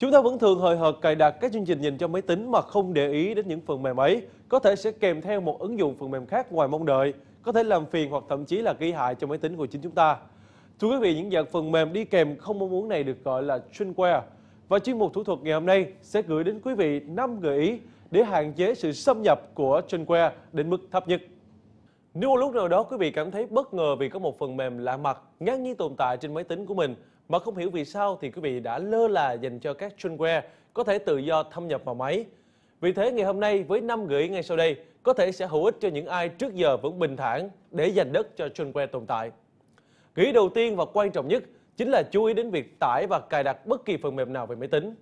Chúng ta vẫn thường hời hợt cài đặt các chương trình nhìn cho máy tính mà không để ý đến những phần mềm ấy, có thể sẽ kèm theo một ứng dụng phần mềm khác ngoài mong đợi, có thể làm phiền hoặc thậm chí là gây hại cho máy tính của chính chúng ta. Thưa quý vị, những dạng phần mềm đi kèm không mong muốn này được gọi là trinware. Và chuyên mục thủ thuật ngày hôm nay sẽ gửi đến quý vị 5 gợi ý để hạn chế sự xâm nhập của trinware đến mức thấp nhất. Nếu lúc nào đó quý vị cảm thấy bất ngờ vì có một phần mềm lạ mặt ngang nhiên tồn tại trên máy tính của mình mà không hiểu vì sao thì quý vị đã lơ là dành cho các Junware có thể tự do thâm nhập vào máy. Vì thế ngày hôm nay với năm gợi ý ngay sau đây có thể sẽ hữu ích cho những ai trước giờ vẫn bình thản để dành đất cho Junware tồn tại. Gợi đầu tiên và quan trọng nhất chính là chú ý đến việc tải và cài đặt bất kỳ phần mềm nào về máy tính.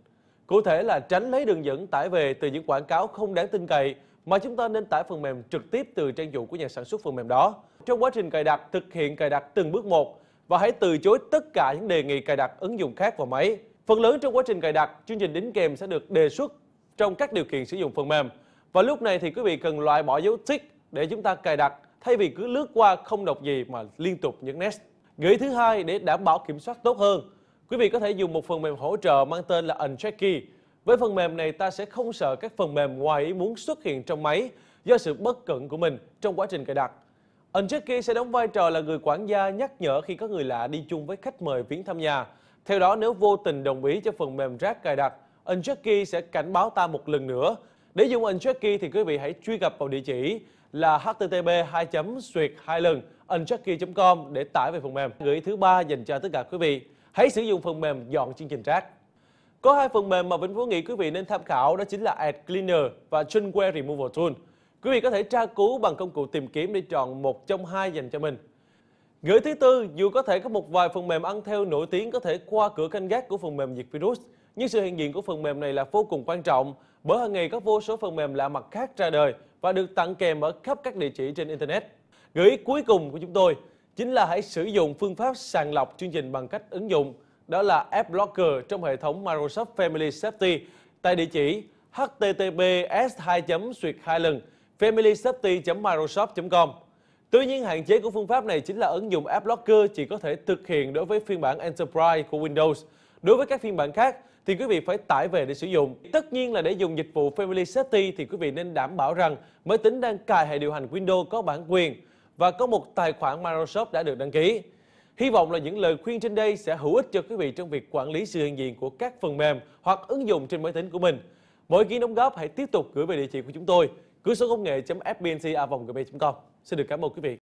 Cụ thể là tránh lấy đường dẫn tải về từ những quảng cáo không đáng tin cậy mà chúng ta nên tải phần mềm trực tiếp từ trang chủ của nhà sản xuất phần mềm đó. Trong quá trình cài đặt, thực hiện cài đặt từng bước một và hãy từ chối tất cả những đề nghị cài đặt ứng dụng khác vào máy. Phần lớn trong quá trình cài đặt, chương trình đính kèm sẽ được đề xuất trong các điều kiện sử dụng phần mềm. Và lúc này thì quý vị cần loại bỏ dấu tick để chúng ta cài đặt thay vì cứ lướt qua không đọc gì mà liên tục nhấn next. Gợi thứ hai để đảm bảo kiểm soát tốt hơn, quý vị có thể dùng một phần mềm hỗ trợ mang tên là Unchecky với phần mềm này, ta sẽ không sợ các phần mềm ngoài ý muốn xuất hiện trong máy do sự bất cẩn của mình trong quá trình cài đặt. Unchecky sẽ đóng vai trò là người quản gia nhắc nhở khi có người lạ đi chung với khách mời viếng thăm nhà. Theo đó, nếu vô tình đồng ý cho phần mềm rác cài đặt, Unchecky sẽ cảnh báo ta một lần nữa. Để dùng Unchecky thì quý vị hãy truy cập vào địa chỉ là http 2 2 hai lần unchecky.com để tải về phần mềm. Gợi ý thứ ba dành cho tất cả quý vị. Hãy sử dụng phần mềm dọn chương trình rác. Có hai phần mềm mà Vĩnh Phú nghĩ quý vị nên tham khảo đó chính là Ad Cleaner và Junware Removal Tool. Quý vị có thể tra cứu bằng công cụ tìm kiếm để chọn một trong hai dành cho mình. Gửi thứ tư, dù có thể có một vài phần mềm ăn theo nổi tiếng có thể qua cửa canh gác của phần mềm diệt virus, nhưng sự hiện diện của phần mềm này là vô cùng quan trọng bởi hàng ngày có vô số phần mềm lạ mặt khác ra đời và được tặng kèm ở khắp các địa chỉ trên Internet. Gợi ý cuối cùng của chúng tôi chính là hãy sử dụng phương pháp sàng lọc chương trình bằng cách ứng dụng đó là App Blocker trong hệ thống Microsoft Family Safety tại địa chỉ https 2 suyệt 2 lần family microsoft com Tuy nhiên, hạn chế của phương pháp này chính là ứng dụng App Blocker chỉ có thể thực hiện đối với phiên bản Enterprise của Windows. Đối với các phiên bản khác, thì quý vị phải tải về để sử dụng. Tất nhiên là để dùng dịch vụ Family Safety thì quý vị nên đảm bảo rằng máy tính đang cài hệ điều hành Windows có bản quyền và có một tài khoản Microsoft đã được đăng ký. Hy vọng là những lời khuyên trên đây sẽ hữu ích cho quý vị trong việc quản lý sự hiện diện của các phần mềm hoặc ứng dụng trên máy tính của mình. Mọi ý kiến đóng góp hãy tiếp tục gửi về địa chỉ của chúng tôi, cửa số công nghệ fbnc com Xin được cảm ơn quý vị.